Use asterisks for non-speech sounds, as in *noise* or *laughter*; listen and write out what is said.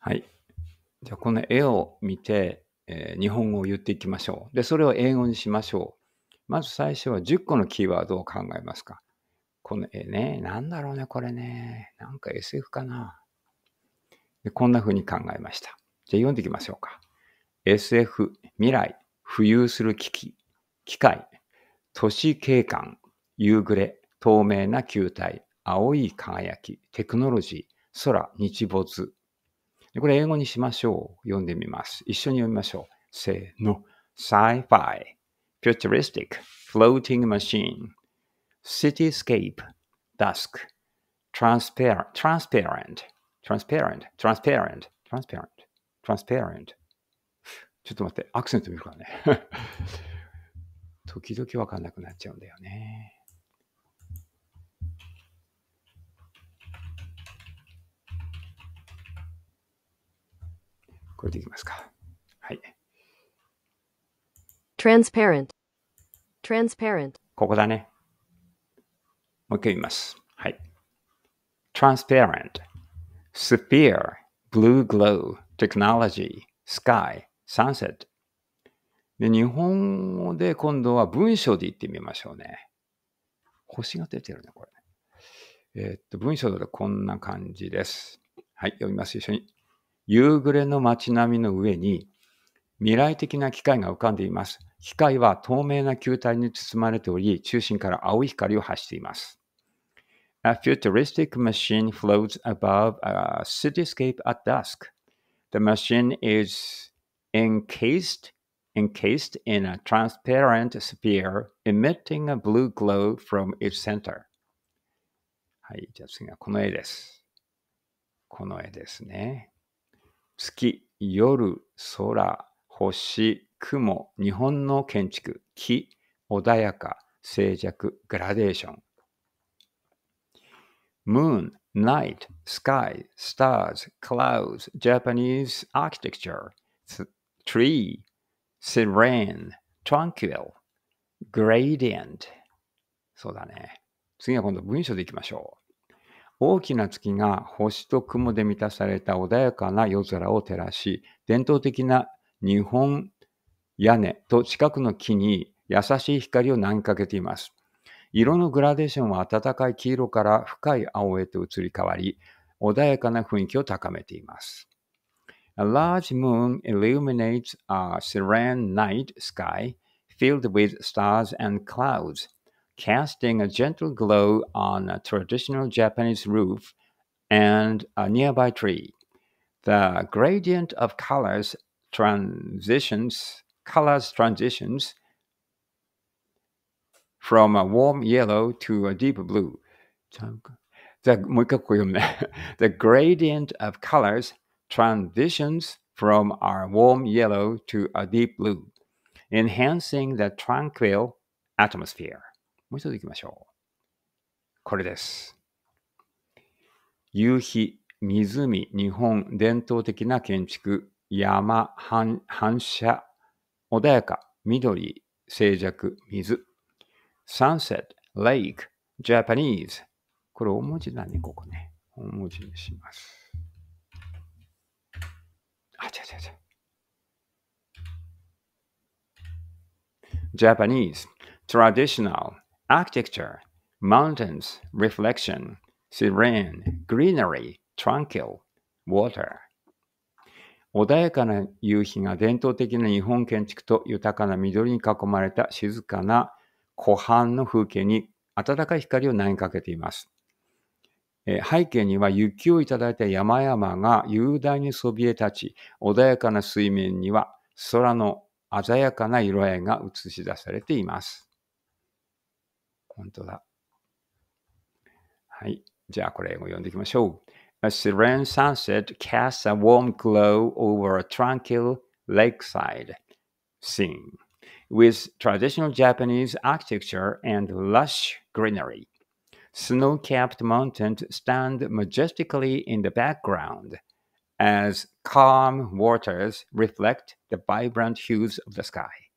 はい。じゃあこの絵を見て、えー日本語を言っていきましょう。で、それを英語にしましょう。まず最初は10個のキーワードを考えますか。この絵ね、なんだろうね、これね。なんか SF かな。でこんな風に考えました。じゃあ読んでいきましょうか。SF、未来、浮遊する危機機械、都市景観、夕暮れ、透明な球体、青い輝き、テクノロジー、空、日没、これ英語にしましょう。読んでみます。一緒に読みましょう。せーの。Sci-fi, futuristic, floating machine, cityscape, dusk, transparent, transparent, transparent, transparent, transparent, transparent. ちょっと待って、アクセント見るからね。時々わかんなくなっちゃうんだよね。れでいきますか。はい。transparent, transparent. ここだね。もう一回見ます。はい。transparent, sphere, blue glow, technology, sky, sunset. で、日本語で今度は文章で言ってみましょうね。星が出てるね、これ。えー、っと、文章だとこんな感じです。はい、読みます、一緒に。夕暮れの街並みの上に未来的な機械が浮かんでいます。機械は透明な球体に包まれており、中心から青い光を発しています。A futuristic machine floats above a cityscape at dusk. The machine is encased, encased in a transparent sphere, emitting a blue glow from its center. はい、じゃあ次はこの絵です。この絵ですね。月、夜、空、星、雲、日本の建築、木、穏やか、静寂、グラデーション。Moon, night, sky, stars, clouds, Japanese architecture, tree, serene, tranquil, gradient. そうだね。次は今度文章でいきましょう。大きな月が星と雲で満たされた穏やかな夜空を照らし、伝統的な日本屋根と近くの木に優しい光を投げかけています。色のグラデーションは暖かい黄色から深い青へと移り変わり、穏やかな雰囲気を高めています。A large moon illuminates a serene night sky filled with stars and clouds. casting a gentle glow on a traditional Japanese roof and a nearby tree. The gradient of colors transitions colors transitions from a warm yellow to a deep blue. the *laughs* gradient of colors transitions from a warm yellow to a deep blue, enhancing the tranquil atmosphere. もう一度いきましょう。これです。夕日、湖、日本、伝統的な建築、山、反射、穏やか、緑、静寂、水。sunset, lake, Japanese。これ大文字だね、ここね。大文字にします。あ、違う違う違う。Japanese, traditional, architecture, mountains, reflection, serene, greenery, tranquil, water. 穏やかな夕日が伝統的な日本建築と豊かな緑に囲まれた静かな湖畔の風景に暖かい光を投げかけています。え背景には雪をいただいた山々が雄大にそびえ立ち、穏やかな水面には空の鮮やかな色合いが映し出されています。本当だ。はい。じゃあこれ英語読んでいきましょう。A serene sunset casts a warm glow over a tranquil lakeside scene with traditional Japanese architecture and lush greenery. Snow capped mountains stand majestically in the background as calm waters reflect the vibrant hues of the sky.